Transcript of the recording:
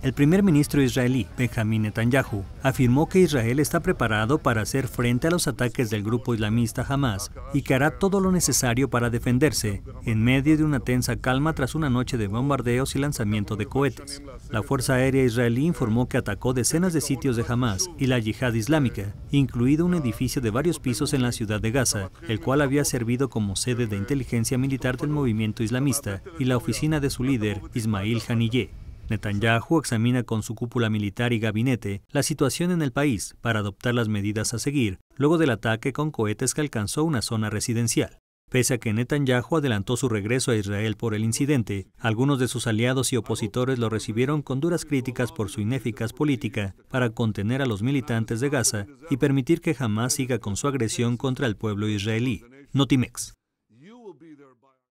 El primer ministro israelí, Benjamin Netanyahu, afirmó que Israel está preparado para hacer frente a los ataques del grupo islamista Hamas y que hará todo lo necesario para defenderse, en medio de una tensa calma tras una noche de bombardeos y lanzamiento de cohetes. La Fuerza Aérea israelí informó que atacó decenas de sitios de Hamas y la Yihad Islámica, incluido un edificio de varios pisos en la ciudad de Gaza, el cual había servido como sede de inteligencia militar del movimiento islamista y la oficina de su líder, Ismail Haniyeh. Netanyahu examina con su cúpula militar y gabinete la situación en el país para adoptar las medidas a seguir luego del ataque con cohetes que alcanzó una zona residencial. Pese a que Netanyahu adelantó su regreso a Israel por el incidente, algunos de sus aliados y opositores lo recibieron con duras críticas por su ineficaz política para contener a los militantes de Gaza y permitir que jamás siga con su agresión contra el pueblo israelí. Notimex.